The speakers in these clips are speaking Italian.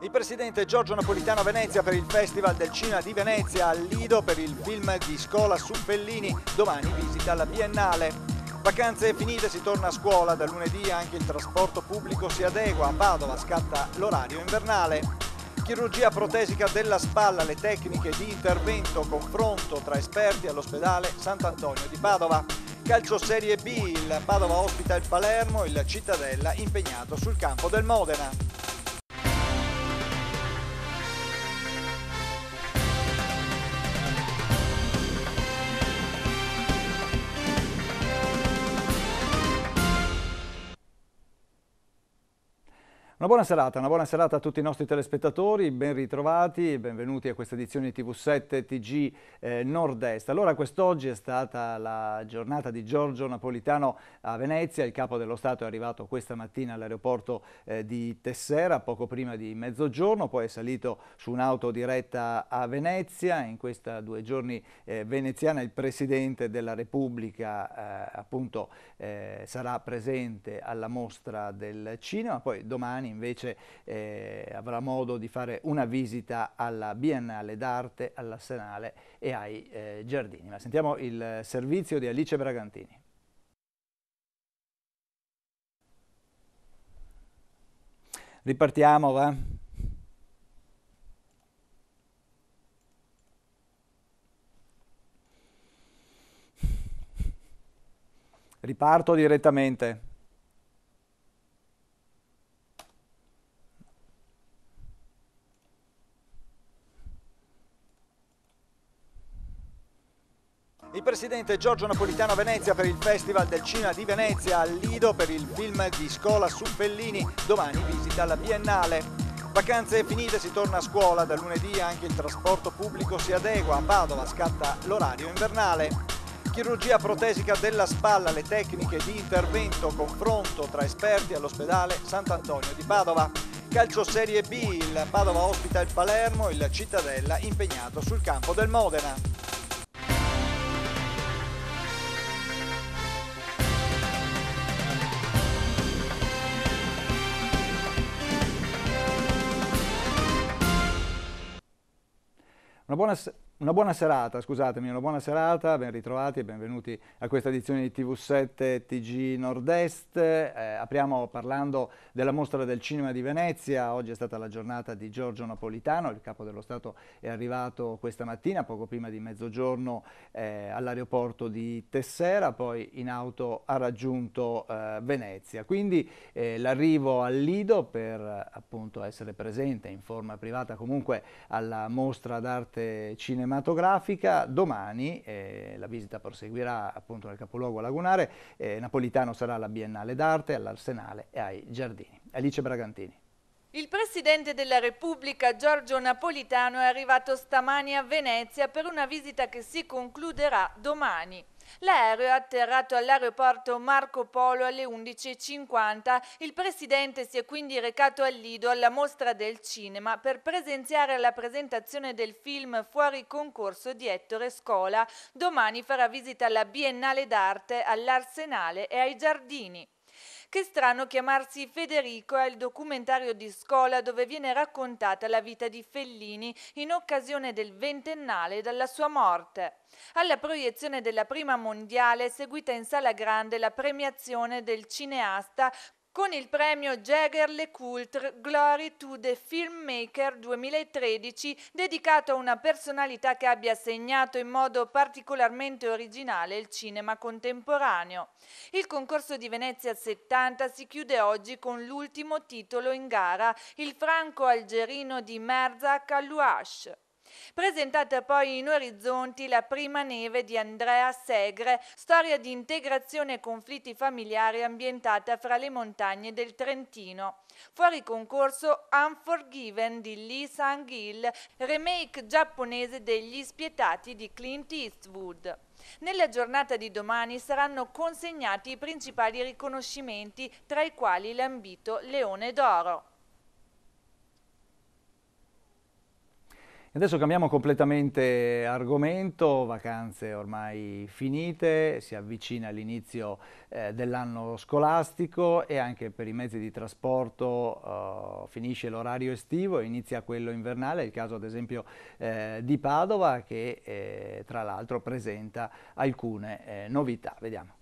Il presidente Giorgio Napolitano a Venezia per il Festival del Cinema di Venezia, al Lido per il film di Scola su Fellini, domani visita la Biennale. Vacanze finite, si torna a scuola, da lunedì anche il trasporto pubblico si adegua, a Padova scatta l'orario invernale. Chirurgia protesica della spalla, le tecniche di intervento, confronto tra esperti all'ospedale Sant'Antonio di Padova. Calcio Serie B, il Padova ospita il Palermo, il Cittadella impegnato sul campo del Modena. Una buona serata, una buona serata a tutti i nostri telespettatori, ben ritrovati, benvenuti a questa edizione TV7 TG eh, Nord-Est. Allora quest'oggi è stata la giornata di Giorgio Napolitano a Venezia, il capo dello Stato è arrivato questa mattina all'aeroporto eh, di Tessera poco prima di mezzogiorno, poi è salito su un'auto diretta a Venezia, in questa due giorni eh, veneziana il Presidente della Repubblica eh, appunto eh, sarà presente alla mostra del cinema, poi domani Giordani invece eh, avrà modo di fare una visita alla Biennale d'Arte, all'Arsenale e ai eh, Giardini. Ma sentiamo il servizio di Alice Bragantini. Ripartiamo, va? Riparto direttamente. assistente Giorgio Napolitano a Venezia per il Festival del Cinema di Venezia, al Lido per il film di Scola su Fellini, domani visita alla Biennale. Vacanze finite si torna a scuola, da lunedì anche il trasporto pubblico si adegua, a Padova scatta l'orario invernale. Chirurgia protesica della spalla, le tecniche di intervento, confronto tra esperti all'ospedale Sant'Antonio di Padova. Calcio Serie B, il Padova ospita il Palermo, il Cittadella impegnato sul campo del Modena. want to Una buona serata, scusatemi, una buona serata, ben ritrovati e benvenuti a questa edizione di TV7 TG Nord-Est. Eh, apriamo parlando della mostra del cinema di Venezia, oggi è stata la giornata di Giorgio Napolitano, il capo dello Stato è arrivato questa mattina, poco prima di mezzogiorno, eh, all'aeroporto di Tessera, poi in auto ha raggiunto eh, Venezia. Quindi eh, l'arrivo al Lido per appunto essere presente in forma privata comunque alla mostra d'arte cinematografica cinematografica. Domani eh, la visita proseguirà appunto nel capoluogo lagunare. Eh, Napolitano sarà alla Biennale d'Arte, all'Arsenale e ai Giardini. Alice Bragantini. Il Presidente della Repubblica Giorgio Napolitano è arrivato stamani a Venezia per una visita che si concluderà domani. L'aereo è atterrato all'aeroporto Marco Polo alle 11.50. Il presidente si è quindi recato al Lido alla mostra del cinema per presenziare la presentazione del film Fuori concorso di Ettore Scola. Domani farà visita alla Biennale d'arte, all'Arsenale e ai Giardini. Che strano chiamarsi Federico è il documentario di scuola dove viene raccontata la vita di Fellini in occasione del ventennale dalla sua morte. Alla proiezione della prima mondiale è seguita in sala grande la premiazione del cineasta con il premio Jagger Le Coultre Glory to the Filmmaker 2013 dedicato a una personalità che abbia segnato in modo particolarmente originale il cinema contemporaneo. Il concorso di Venezia 70 si chiude oggi con l'ultimo titolo in gara, il franco-algerino di Merzak Kalouache. Presentata poi in Orizzonti la prima neve di Andrea Segre, storia di integrazione e conflitti familiari ambientata fra le montagne del Trentino. Fuori concorso Unforgiven di Lee Sang-il, remake giapponese degli Spietati di Clint Eastwood. Nella giornata di domani saranno consegnati i principali riconoscimenti, tra i quali l'ambito Leone d'Oro. Adesso cambiamo completamente argomento, vacanze ormai finite, si avvicina l'inizio eh, dell'anno scolastico e anche per i mezzi di trasporto eh, finisce l'orario estivo e inizia quello invernale, è il caso ad esempio eh, di Padova che eh, tra l'altro presenta alcune eh, novità. Vediamo.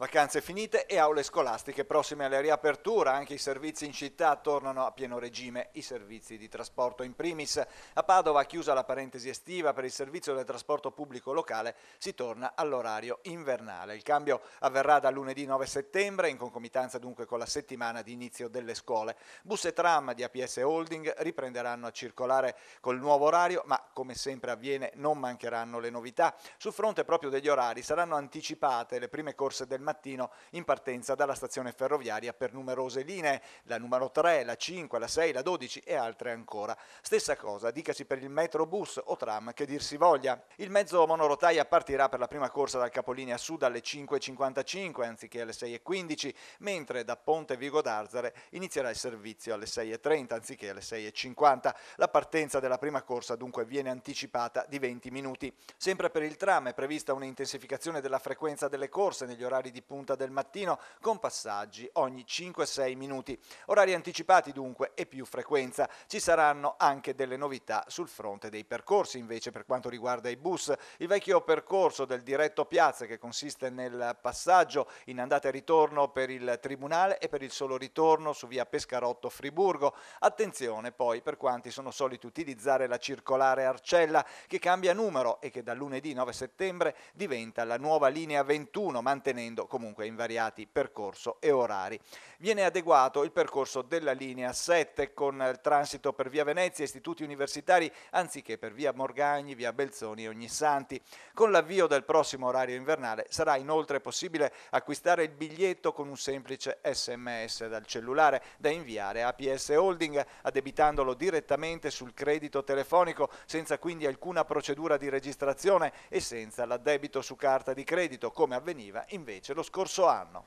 Vacanze finite e aule scolastiche prossime alla riapertura, anche i servizi in città tornano a pieno regime, i servizi di trasporto in primis. A Padova, chiusa la parentesi estiva per il servizio del trasporto pubblico locale, si torna all'orario invernale. Il cambio avverrà da lunedì 9 settembre, in concomitanza dunque con la settimana di inizio delle scuole. Bus e tram di APS Holding riprenderanno a circolare col nuovo orario, ma come sempre avviene non mancheranno le novità. Sul fronte proprio degli orari saranno anticipate le prime corse del mattino mattino in partenza dalla stazione ferroviaria per numerose linee, la numero 3, la 5, la 6, la 12 e altre ancora. Stessa cosa dicasi per il metrobus o tram che dir si voglia. Il mezzo monorotaia partirà per la prima corsa dal capolinea sud alle 5.55 anziché alle 6.15, mentre da Ponte Vigo d'Arzare inizierà il servizio alle 6.30 anziché alle 6.50. La partenza della prima corsa dunque viene anticipata di 20 minuti. Sempre per il tram è prevista un'intensificazione della frequenza delle corse negli orari di di punta del mattino, con passaggi ogni 5-6 minuti. Orari anticipati dunque e più frequenza. Ci saranno anche delle novità sul fronte dei percorsi invece per quanto riguarda i bus. Il vecchio percorso del diretto piazza che consiste nel passaggio in andata e ritorno per il Tribunale e per il solo ritorno su via Pescarotto Friburgo. Attenzione poi per quanti sono soliti utilizzare la circolare Arcella che cambia numero e che da lunedì 9 settembre diventa la nuova linea 21 mantenendo comunque in variati percorso e orari. Viene adeguato il percorso della linea 7 con il transito per via Venezia istituti universitari anziché per via Morgagni, via Belzoni e Ognissanti. Con l'avvio del prossimo orario invernale sarà inoltre possibile acquistare il biglietto con un semplice sms dal cellulare da inviare a PS Holding addebitandolo direttamente sul credito telefonico senza quindi alcuna procedura di registrazione e senza l'addebito su carta di credito come avveniva invece lo lo scorso anno.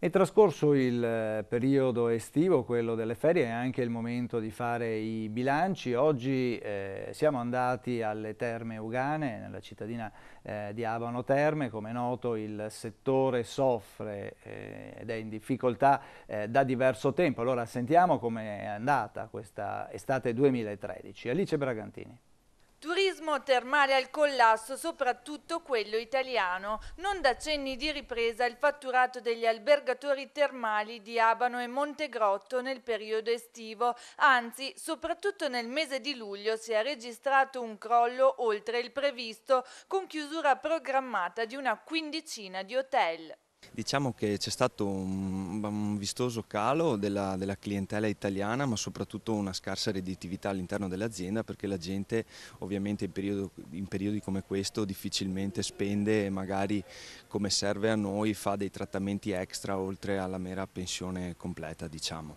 È trascorso il eh, periodo estivo, quello delle ferie, è anche il momento di fare i bilanci. Oggi eh, siamo andati alle Terme Ugane, nella cittadina eh, di Abano Terme. Come è noto il settore soffre eh, ed è in difficoltà eh, da diverso tempo. Allora sentiamo com'è andata questa estate 2013. Alice Bragantini. Turismo termale al collasso, soprattutto quello italiano. Non da cenni di ripresa il fatturato degli albergatori termali di Abano e Montegrotto nel periodo estivo, anzi, soprattutto nel mese di luglio si è registrato un crollo oltre il previsto, con chiusura programmata di una quindicina di hotel. Diciamo che c'è stato un, un vistoso calo della, della, clientela italiana ma soprattutto una scarsa redditività all'interno dell'azienda perché la gente ovviamente in, periodo, in, periodi come questo difficilmente spende e magari come serve a noi fa dei trattamenti extra oltre alla mera pensione completa diciamo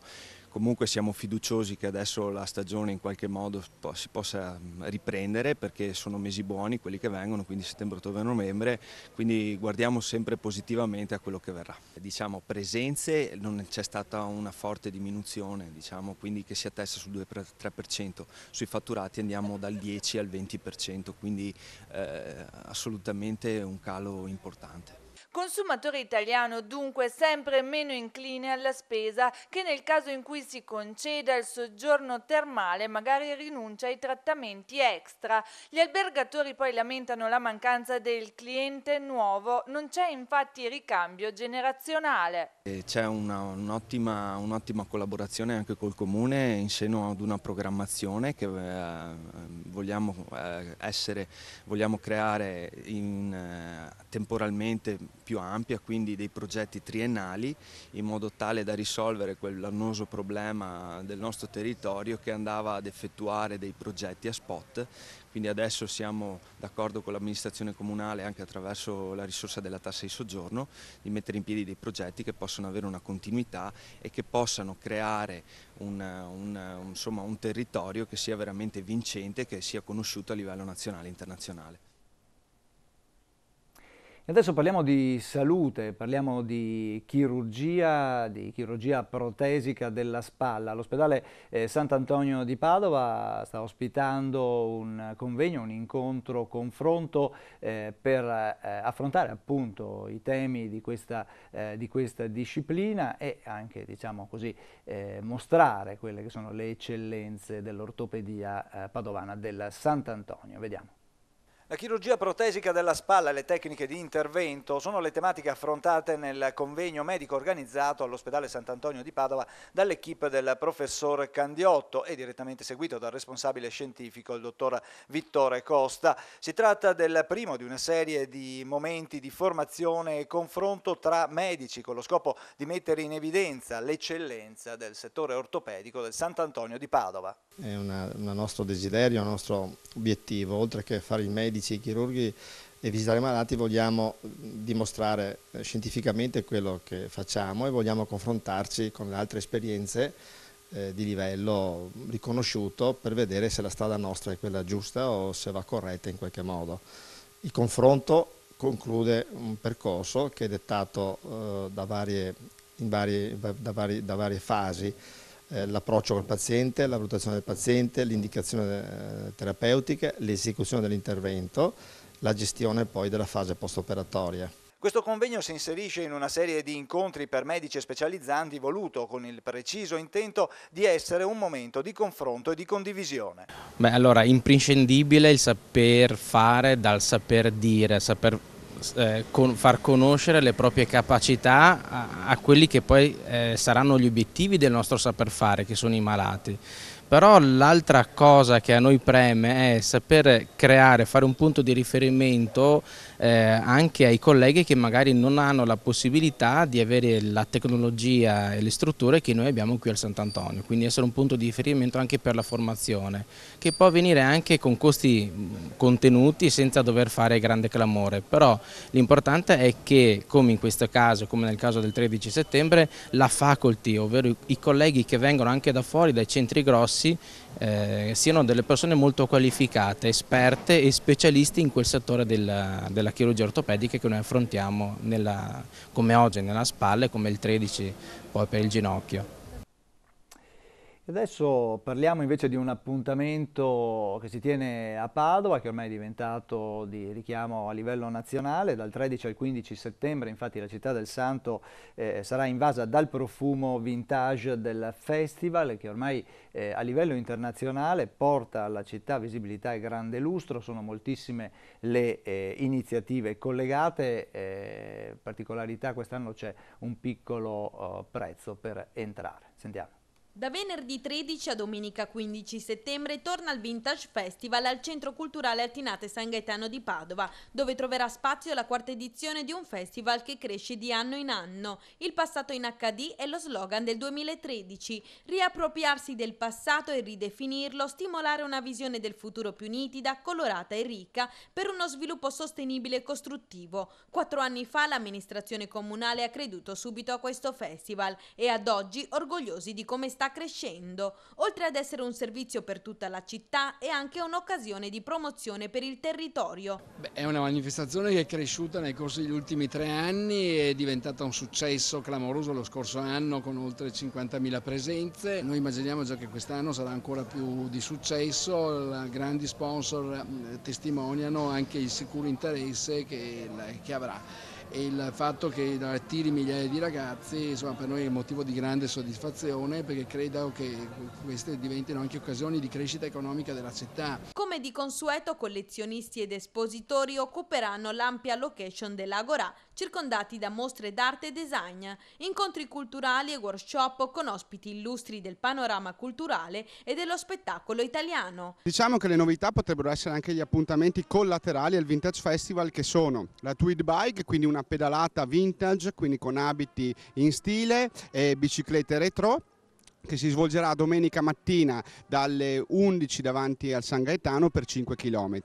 comunque siamo fiduciosi che adesso la stagione in qualche modo si possa riprendere perché sono mesi buoni quelli che vengono, quindi settembre, ottobre, novembre, quindi guardiamo sempre positivamente a quello che verrà. Diciamo presenze, non c'è stata una forte diminuzione, diciamo, quindi che si attesta sul 2-3%, sui fatturati andiamo dal 10 al 20%, quindi eh, assolutamente un calo importante. Consumatore italiano dunque sempre meno incline alla spesa che nel caso in cui si conceda il soggiorno termale magari rinuncia ai trattamenti extra. Gli albergatori poi lamentano la mancanza del cliente nuovo, non c'è infatti ricambio generazionale. Eh, c'è un'ottima un collaborazione anche col Comune in seno ad una programmazione che eh, vogliamo, eh, essere, vogliamo creare in, eh, temporalmente più ampia, quindi dei progetti triennali, in modo tale da risolvere quell'annoso problema del nostro territorio che andava ad effettuare dei progetti a spot. Quindi adesso siamo d'accordo con l'amministrazione comunale anche attraverso la risorsa della tassa di soggiorno di mettere in piedi dei progetti che possano avere una continuità e che possano creare un, un, un, insomma, un territorio che sia veramente vincente e che sia conosciuto a livello nazionale e internazionale. Adesso parliamo di salute, parliamo di chirurgia, di chirurgia protesica della spalla. L'ospedale eh, Sant'Antonio di Padova sta ospitando un convegno, un incontro, confronto eh, per eh, affrontare appunto i temi di questa, eh, di questa disciplina e anche diciamo così, eh, mostrare quelle che sono le eccellenze dell'ortopedia eh, padovana del Sant'Antonio. Vediamo. La chirurgia protesica della spalla e le tecniche di intervento sono le tematiche affrontate nel convegno medico organizzato all'ospedale Sant'Antonio di Padova dall'equipe del professor Candiotto e direttamente seguito dal responsabile scientifico, il dottor Vittore Costa. Si tratta del primo di una serie di momenti di formazione e confronto tra medici con lo scopo di mettere in evidenza l'eccellenza del settore ortopedico del Sant'Antonio di Padova. È un nostro desiderio, un nostro obiettivo, oltre che fare il medico medici e chirurghi e visitare i malati vogliamo dimostrare eh, scientificamente quello che facciamo e vogliamo confrontarci con le altre esperienze eh, di livello riconosciuto per vedere se la strada nostra è quella giusta o se va corretta in qualche modo. Il confronto conclude un percorso che è dettato eh, da, varie, vari, da, vari, da varie fasi. Eh, l'approccio col paziente, la valutazione del paziente, l'indicazione eh, terapeutica, l'esecuzione dell'intervento, la gestione poi della fase post-operatoria. Questo convegno si inserisce in una serie di incontri per medici specializzanti voluto con il preciso intento di essere un momento di confronto e di condivisione. Beh, allora, imprescindibile il saper fare dal saper dire, saper eh, con, far conoscere le proprie capacità a, a quelli che poi eh, saranno gli obiettivi del nostro saper fare, che sono i malati. Però l'altra cosa che a noi preme è sapere creare, fare un punto di riferimento eh, anche ai colleghi che magari non hanno la possibilità di avere la tecnologia e le strutture che noi abbiamo qui al Sant'Antonio, quindi essere un punto di riferimento anche per la formazione, che può avvenire anche con costi contenuti senza dover fare grande clamore, però l'importante è che come in questo caso, come nel caso del 13 settembre, la faculty, ovvero i colleghi che vengono anche da fuori, dai centri grossi, eh, siano delle persone molto qualificate, esperte e specialisti in quel settore della, della chirurgia ortopedica che noi affrontiamo nella, come oggi nella spalla e come il 13 poi per il ginocchio. Adesso parliamo invece di un appuntamento che si tiene a Padova, che ormai è diventato di richiamo a livello nazionale. Dal 13 al 15 settembre, infatti, la città del Santo eh, sarà invasa dal profumo vintage del festival, che ormai eh, a livello internazionale porta alla città visibilità e grande lustro. Sono moltissime le eh, iniziative collegate. Eh, particolarità, quest'anno c'è un piccolo oh, prezzo per entrare. Sentiamo. Da venerdì 13 a domenica 15 settembre torna il Vintage Festival al Centro Culturale Altinate San Gaetano di Padova, dove troverà spazio la quarta edizione di un festival che cresce di anno in anno. Il passato in HD è lo slogan del 2013. Riappropriarsi del passato e ridefinirlo, stimolare una visione del futuro più nitida, colorata e ricca per uno sviluppo sostenibile e costruttivo. Quattro anni fa l'amministrazione comunale ha creduto subito a questo festival e ad oggi orgogliosi di come sta sta crescendo. Oltre ad essere un servizio per tutta la città, è anche un'occasione di promozione per il territorio. Beh, è una manifestazione che è cresciuta nel corso degli ultimi tre anni è diventata un successo clamoroso lo scorso anno con oltre 50.000 presenze. Noi immaginiamo già che quest'anno sarà ancora più di successo, grandi sponsor testimoniano anche il sicuro interesse che, che avrà e il fatto che attiri migliaia di ragazzi insomma, per noi è motivo di grande soddisfazione perché credo che queste diventino anche occasioni di crescita economica della città. Come di consueto collezionisti ed espositori occuperanno l'ampia location dell'Agora circondati da mostre d'arte e design, incontri culturali e workshop con ospiti illustri del panorama culturale e dello spettacolo italiano. Diciamo che le novità potrebbero essere anche gli appuntamenti collaterali al Vintage Festival che sono la Tweed Bike, quindi una pedalata vintage, quindi con abiti in stile, e biciclette retro, che si svolgerà domenica mattina dalle 11 davanti al San Gaetano per 5 km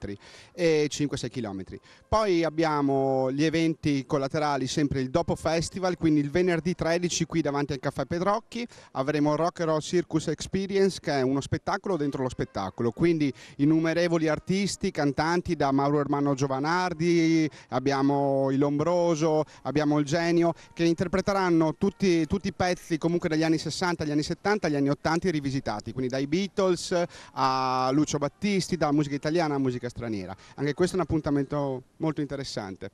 5-6 km. Poi abbiamo gli eventi collaterali, sempre il Dopo Festival, quindi il venerdì 13 qui davanti al Caffè Pedrocchi avremo Rock and Roll Circus Experience che è uno spettacolo dentro lo spettacolo, quindi innumerevoli artisti, cantanti da Mauro Ermano Giovanardi, abbiamo il Lombroso, abbiamo il Genio che interpreteranno tutti, tutti i pezzi comunque dagli anni 60 agli anni 70 70 agli anni 80 rivisitati, quindi dai Beatles a Lucio Battisti, da musica italiana a musica straniera. Anche questo è un appuntamento molto interessante.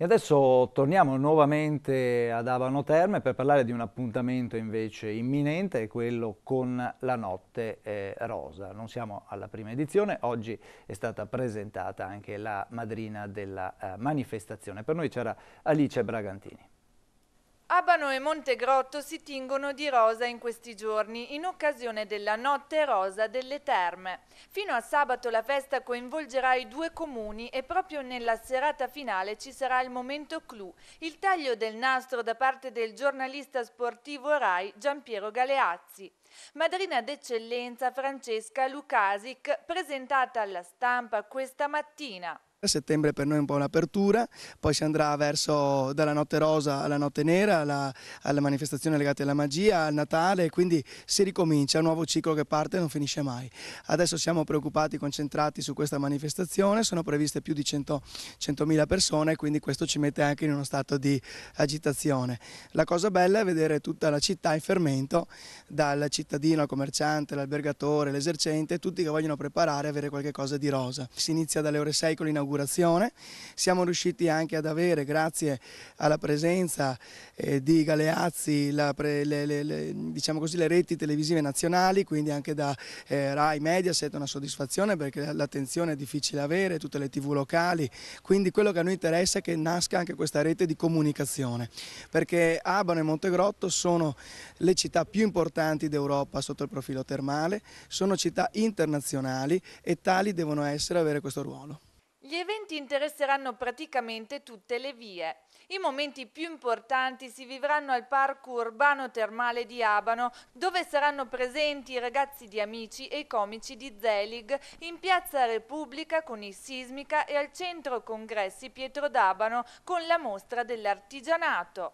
E adesso torniamo nuovamente ad Avano Terme per parlare di un appuntamento invece imminente, quello con la notte eh, rosa. Non siamo alla prima edizione, oggi è stata presentata anche la madrina della eh, manifestazione. Per noi c'era Alice Bragantini. Abano e Montegrotto si tingono di rosa in questi giorni, in occasione della Notte Rosa delle Terme. Fino a sabato la festa coinvolgerà i due comuni e proprio nella serata finale ci sarà il momento clou, il taglio del nastro da parte del giornalista sportivo Rai Giampiero Galeazzi. Madrina d'eccellenza Francesca Lukasic presentata alla stampa questa mattina. A settembre per noi è un po' un'apertura, poi si andrà verso dalla notte rosa alla notte nera, alla, alle manifestazioni legate alla magia, al Natale, quindi si ricomincia, un nuovo ciclo che parte e non finisce mai. Adesso siamo preoccupati, concentrati su questa manifestazione, sono previste più di 100.000 100 persone, quindi questo ci mette anche in uno stato di agitazione. La cosa bella è vedere tutta la città in fermento, dal cittadino al commerciante, l'albergatore, l'esercente, tutti che vogliono preparare e avere qualche cosa di rosa. Si inizia dalle ore 6 con l'inaugurazione inaugurazione. Siamo riusciti anche ad avere, grazie alla presenza eh, di Galeazzi, la, le, le, le, diciamo così, le, reti televisive nazionali, quindi anche da eh, Rai Mediaset una soddisfazione perché l'attenzione è difficile avere, tutte le tv locali, quindi quello che a noi interessa è che nasca anche questa rete di comunicazione, perché Abano e Montegrotto sono le città più importanti d'Europa sotto il profilo termale, sono città internazionali e tali devono essere avere questo ruolo. Gli eventi interesseranno praticamente tutte le vie. I momenti più importanti si vivranno al Parco Urbano Termale di Abano, dove saranno presenti i ragazzi di Amici e i comici di Zelig, in Piazza Repubblica con il Sismica e al Centro Congressi Pietro d'Abano con la mostra dell'artigianato.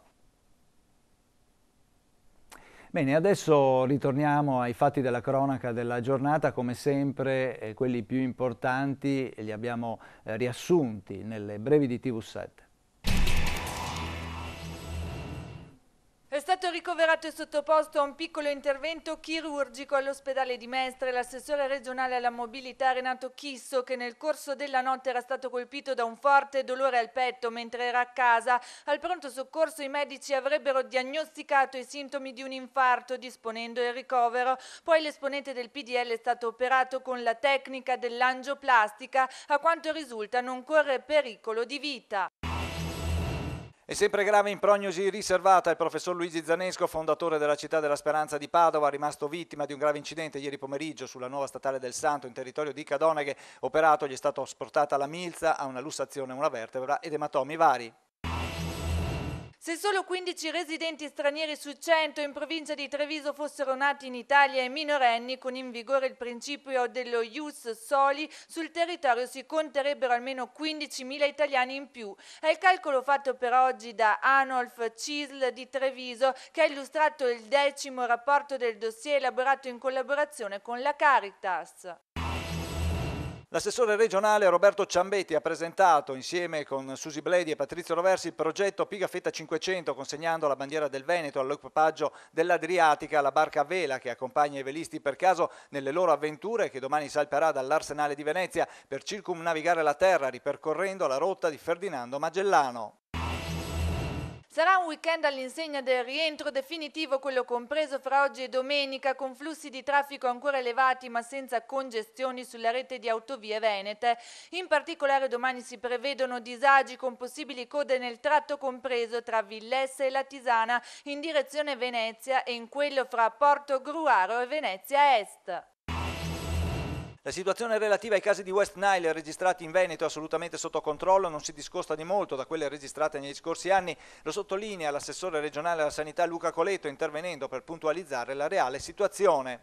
Bene, adesso ritorniamo ai fatti della cronaca della giornata, come sempre eh, quelli più importanti li abbiamo eh, riassunti nelle brevi di TV7. È stato ricoverato e sottoposto a un piccolo intervento chirurgico all'ospedale di Mestre l'assessore regionale alla mobilità Renato Chisso che nel corso della notte era stato colpito da un forte dolore al petto mentre era a casa. Al pronto soccorso i medici avrebbero diagnosticato i sintomi di un infarto disponendo il ricovero. Poi l'esponente del PDL è stato operato con la tecnica dell'angioplastica. A quanto risulta non corre pericolo di vita. È sempre grave in prognosi riservata il professor Luigi Zanesco, fondatore della Città della Speranza di Padova, rimasto vittima di un grave incidente ieri pomeriggio sulla nuova statale del Santo in territorio di Cadoneghe. Operato gli è stato sportata la milza, ha una lussazione a una vertebra ed ematomi vari. Se solo 15 residenti stranieri su 100 in provincia di Treviso fossero nati in Italia e minorenni, con in vigore il principio dello ius soli, sul territorio si conterebbero almeno 15.000 italiani in più. È il calcolo fatto per oggi da Anolf Cisl di Treviso, che ha illustrato il decimo rapporto del dossier elaborato in collaborazione con la Caritas. L'assessore regionale Roberto Ciambetti ha presentato insieme con Susi Bledi e Patrizio Roversi il progetto Pigafetta 500 consegnando la bandiera del Veneto all'equipaggio dell'Adriatica la barca a vela che accompagna i velisti per caso nelle loro avventure che domani salperà dall'arsenale di Venezia per circumnavigare la terra ripercorrendo la rotta di Ferdinando Magellano. Sarà un weekend all'insegna del rientro definitivo, quello compreso fra oggi e domenica, con flussi di traffico ancora elevati ma senza congestioni sulla rete di autovie venete. In particolare domani si prevedono disagi con possibili code nel tratto compreso tra Villesse e la Tisana in direzione Venezia e in quello fra Porto Gruaro e Venezia Est. La situazione relativa ai casi di West Nile registrati in Veneto è assolutamente sotto controllo, non si discosta di molto da quelle registrate negli scorsi anni, lo sottolinea l'assessore regionale alla sanità Luca Coletto intervenendo per puntualizzare la reale situazione.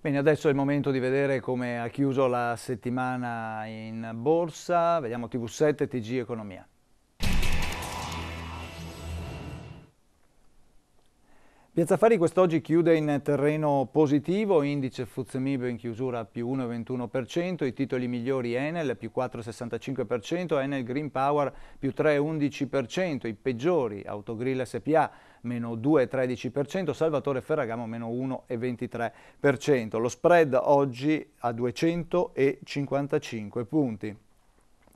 Bene, adesso è il momento di vedere come ha chiuso la settimana in borsa, vediamo TV7 TG Economia. Piazza Fari quest'oggi chiude in terreno positivo, indice Fuzemib in chiusura più 1,21%, i titoli migliori Enel più 4,65%, Enel Green Power più 3,11%, i peggiori Autogrill SPA meno 2,13%, Salvatore Ferragamo meno 1,23%. Lo spread oggi a 255 punti.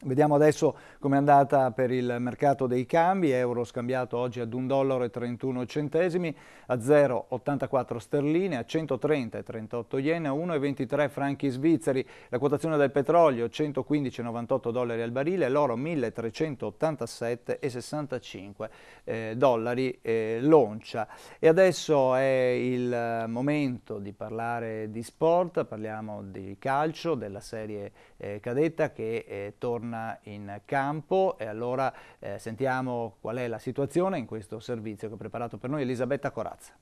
Vediamo adesso com'è andata per il mercato dei cambi, euro scambiato oggi ad 1,31 dollari, a 0,84 sterline, a 130,38 yen, a 1,23 franchi svizzeri, la quotazione del petrolio 115,98 dollari al barile, l'oro 1387,65 eh, dollari eh, l'oncia. E adesso è il momento di parlare di sport, parliamo di calcio, della serie eh, cadetta che eh, torna torna in campo e allora eh, sentiamo qual è la situazione in questo servizio che ha preparato per noi Elisabetta Corazza.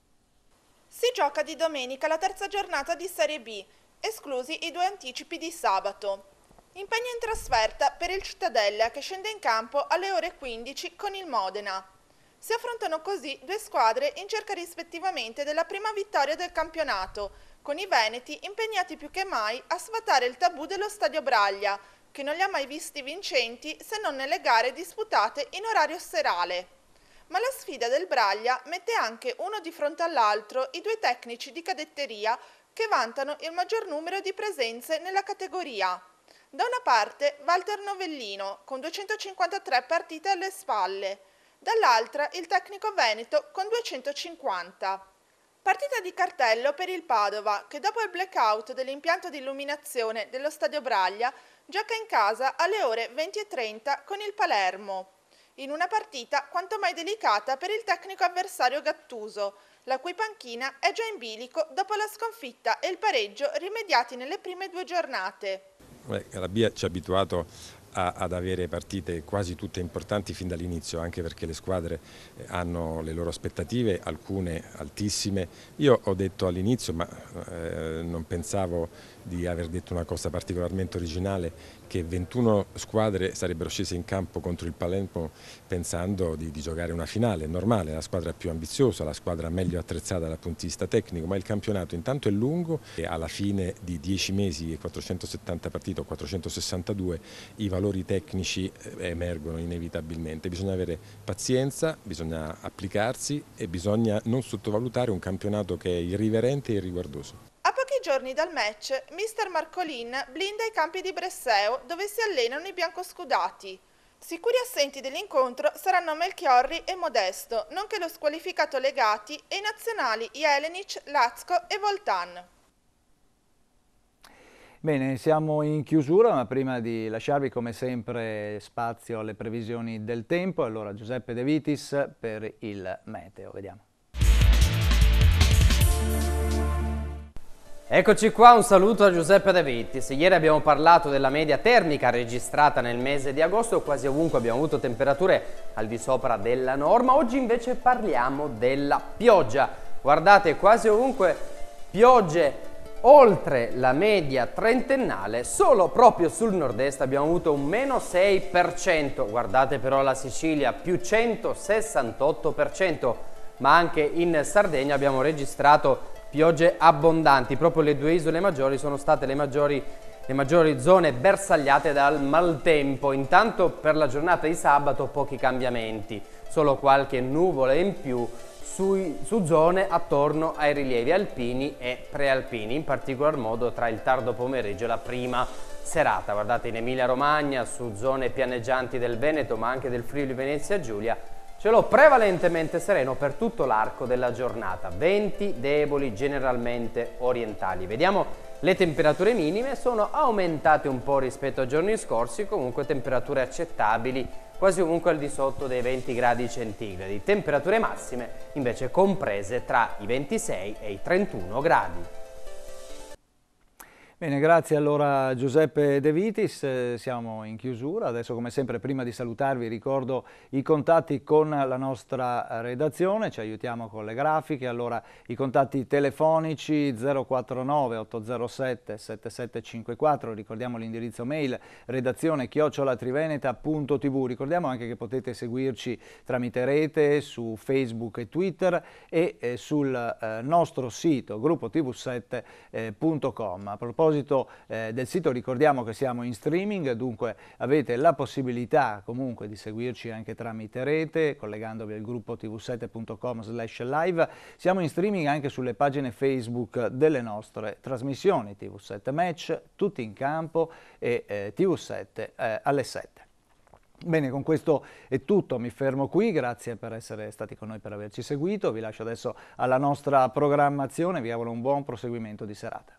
Si gioca di domenica la terza giornata di Serie B, esclusi i due anticipi di sabato. Impegno in trasferta per il Cittadella che scende in campo alle ore 15 con il Modena. Si affrontano così due squadre in cerca rispettivamente della prima vittoria del campionato, con i Veneti impegnati più che mai a sfatare il tabù dello Stadio Braglia, che non li ha mai visti vincenti se non nelle gare disputate in orario serale. Ma la sfida del Braglia mette anche uno di fronte all'altro i due tecnici di cadetteria che vantano il maggior numero di presenze nella categoria. Da una parte Walter Novellino con 253 partite alle spalle, dall'altra il tecnico Veneto con 250. Partita di cartello per il Padova, che dopo il blackout dell'impianto di illuminazione dello Stadio Braglia, gioca in casa alle ore 20.30 con il Palermo. In una partita quanto mai delicata per il tecnico avversario Gattuso, la cui panchina è già in bilico dopo la sconfitta e il pareggio rimediati nelle prime due giornate. La Bia ci ha abituato a, ad avere partite quasi tutte importanti fin dall'inizio, anche perché le squadre eh, hanno le loro aspettative, alcune altissime. Io ho detto all'inizio, ma eh, non pensavo di aver detto una cosa particolarmente originale, che 21 squadre sarebbero scese in campo contro il Palermo pensando di, di, giocare una finale, è normale, la squadra più ambiziosa, la squadra meglio attrezzata dal punto di vista tecnico, ma il campionato intanto è lungo e alla fine di 10 mesi e 470 partite o 462 i valori tecnici eh, emergono inevitabilmente, bisogna avere pazienza, bisogna applicarsi e bisogna non sottovalutare un campionato che è irriverente e irriguardoso giorni dal match, mister Marcolin blinda i campi di Bresseo dove si allenano i biancoscudati. Sicuri assenti dell'incontro saranno Melchiorri e Modesto, nonché lo squalificato Legati e i nazionali Jelenic, Lazco e Voltan. Bene, siamo in chiusura, ma prima di lasciarvi come sempre spazio alle previsioni del tempo, allora Giuseppe De Vitis per il meteo, vediamo. Eccoci qua, un saluto a Giuseppe De Vittis. Ieri abbiamo parlato della media termica registrata nel mese di agosto, quasi ovunque abbiamo avuto temperature al di sopra della norma. Oggi invece parliamo della pioggia. Guardate, quasi ovunque piogge oltre la media trentennale, solo proprio sul nord-est abbiamo avuto un meno 6%. Guardate però la Sicilia, più 168%, ma anche in Sardegna abbiamo registrato piogge abbondanti. Proprio le due isole maggiori sono state le maggiori, le maggiori zone bersagliate dal maltempo. Intanto per la giornata di sabato pochi cambiamenti, solo qualche nuvola in più sui, su zone attorno ai rilievi alpini e prealpini, in particolar modo tra il tardo pomeriggio e la prima serata. Guardate in Emilia Romagna, su zone pianeggianti del Veneto ma anche del Friuli Venezia Giulia, Cielo prevalentemente sereno per tutto l'arco della giornata, venti deboli generalmente orientali. Vediamo le temperature minime sono aumentate un po' rispetto ai giorni scorsi, comunque temperature accettabili quasi ovunque al di sotto dei 20 gradi centigradi, temperature massime invece comprese tra i 26 e i 31 gradi. Bene, grazie allora Giuseppe De Vitis, eh, siamo in chiusura, adesso come sempre prima di salutarvi ricordo i contatti con la nostra redazione, ci aiutiamo con le grafiche, allora i contatti telefonici 049 807 7754, ricordiamo l'indirizzo mail redazione chiocciolatriveneta.tv, ricordiamo anche che potete seguirci tramite rete su Facebook e Twitter e eh, sul eh, nostro sito gruppo tv 7com A proposito proposito eh, del sito ricordiamo che siamo in streaming, dunque avete la possibilità comunque di seguirci anche tramite rete, collegandovi al gruppo tv7.com slash live. Siamo in streaming anche sulle pagine Facebook delle nostre trasmissioni, TV7 Match, Tutti in Campo e eh, TV7 eh, alle 7. Bene, con questo è tutto, mi fermo qui, grazie per essere stati con noi, per averci seguito, vi lascio adesso alla nostra programmazione, vi auguro un buon proseguimento di serata.